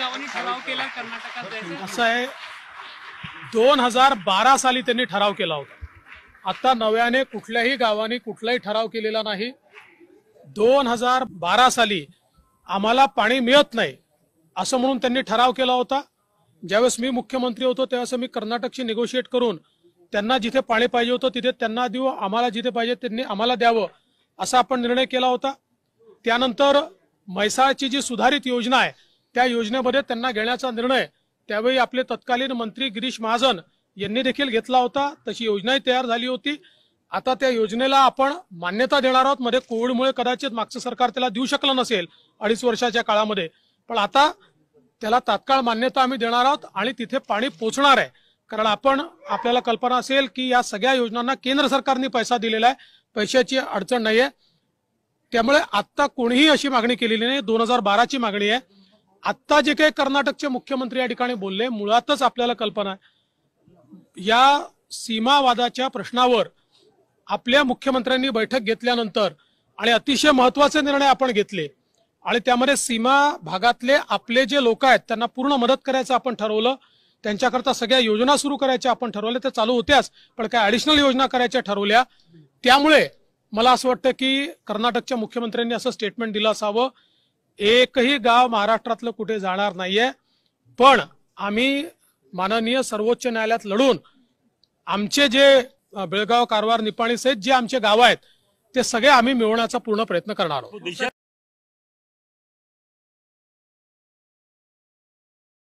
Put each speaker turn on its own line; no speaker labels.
ठराव केला कर्नाटकात असं आहे दोन हजार बारा साली त्यांनी ठराव केला होता आता नव्याने कुठल्याही गावाने कुठलाही ठराव केलेला नाही दोन हजार बारा साली आम्हाला पाणी मिळत नाही असं म्हणून त्यांनी ठराव केला होता ज्यावेळेस मी मुख्यमंत्री होतो त्यावेळेस मी कर्नाटकशी निगोशिएट करून त्यांना जिथे पाणी पाहिजे होतं तिथे त्यांना देऊ आम्हाला जिथे पाहिजे त्यांनी आम्हाला द्यावं असा आपण निर्णय केला होता त्यानंतर म्हैसाळची जी सुधारित योजना आहे त्या योजनेमध्ये त्यांना घेण्याचा निर्णय त्यावेळी आपले तत्कालीन मंत्री गिरीश महाजन यांनी देखील घेतला होता तशी योजनाही तयार झाली होती आता त्या योजनेला आपण मान्यता देणार आहोत मध्ये कोविडमुळे कदाचित मागचं सरकार त्याला देऊ शकलं नसेल अडीच वर्षाच्या काळामध्ये पण आता त्याला तात्काळ मान्यता आम्ही देणार आहोत आणि तिथे पाणी पोचणार आहे कारण आपण आपल्याला कल्पना असेल की या सगळ्या योजनांना केंद्र सरकारने पैसा दिलेला आहे पैशाची अडचण नाही आहे त्यामुळे आत्ता कोणीही अशी मागणी केलेली नाही दोन हजार बाराची मागणी आहे आत्ता जे काही कर्नाटकचे मुख्यमंत्री या ठिकाणी बोलले मुळातच आपल्याला कल्पना आहे या सीमावादाच्या प्रश्नावर आपल्या मुख्यमंत्र्यांनी बैठक घेतल्यानंतर आणि अतिशय महत्वाचे निर्णय आपण घेतले आणि त्यामध्ये सीमा भागातले आपले जे लोक आहेत त्यांना पूर्ण मदत करायचं आपण ठरवलं त्यांच्याकरता सगळ्या योजना सुरू करायच्या आपण ठरवल्या त्या चालू होत्याच पण काय ॲडिशनल योजना करायच्या ठरवल्या त्यामुळे मला असं वाटतं की कर्नाटकच्या मुख्यमंत्र्यांनी असं स्टेटमेंट दिलं असावं एकही गाव महाराष्ट्रातलं कुठे जाणार नाहीये पण आम्ही माननीय सर्वोच्च न्यायालयात लढून आमचे जे बेळगाव कारवार निपाणी जे आमचे गाव आहेत ते सगळे आम्ही मिळवण्याचा
पूर्ण प्रयत्न करणार आहोत